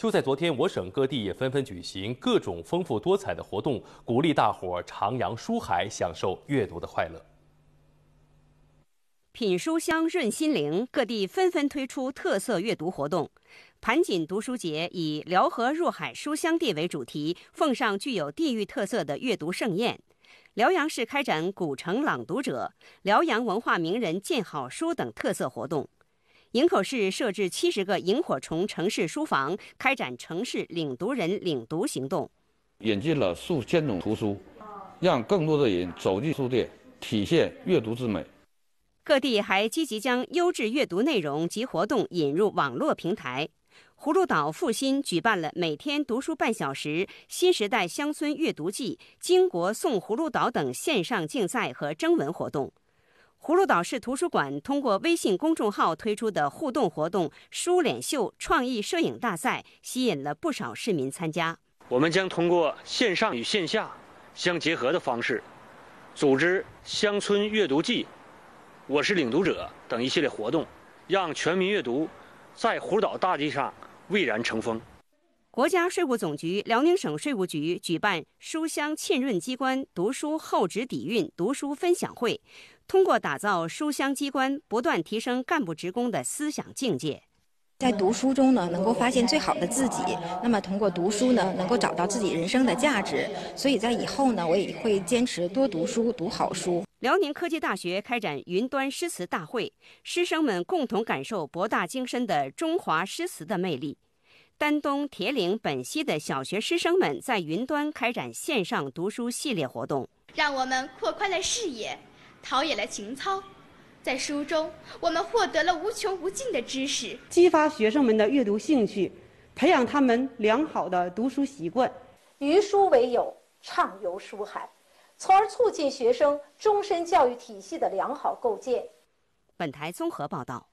就在昨天，我省各地也纷纷举行各种丰富多彩的活动，鼓励大伙儿徜徉书海，享受阅读的快乐。品书香润心灵，各地纷纷推出特色阅读活动。盘锦读书节以“辽河入海书香地”为主题，奉上具有地域特色的阅读盛宴。辽阳市开展“古城朗读者”、“辽阳文化名人荐好书”等特色活动。营口市设置七十个萤火虫城市书房，开展城市领读人领读行动，引进了数千种图书，让更多的人走进书店，体现阅读之美。各地还积极将优质阅读内容及活动引入网络平台。葫芦岛阜新举办了“每天读书半小时”“新时代乡村阅读季”“巾帼送葫芦岛”等线上竞赛和征文活动。葫芦岛市图书馆通过微信公众号推出的互动活动“书脸秀”创意摄影大赛，吸引了不少市民参加。我们将通过线上与线下相结合的方式，组织“乡村阅读季”“我是领读者”等一系列活动，让全民阅读在葫芦岛大地上蔚然成风。国家税务总局、辽宁省税务局举办“书香浸润机关，读书厚植底蕴”读书分享会，通过打造书香机关，不断提升干部职工的思想境界。在读书中呢，能够发现最好的自己；那么通过读书呢，能够找到自己人生的价值。所以在以后呢，我也会坚持多读书、读好书。辽宁科技大学开展云端诗词大会，师生们共同感受博大精深的中华诗词的魅力。丹东铁岭本溪的小学师生们在云端开展线上读书系列活动，让我们拓宽了视野，陶冶了情操。在书中，我们获得了无穷无尽的知识，激发学生们的阅读兴趣，培养他们良好的读书习惯。与书为友，畅游书海，从而促进学生终身教育体系的良好构建。本台综合报道。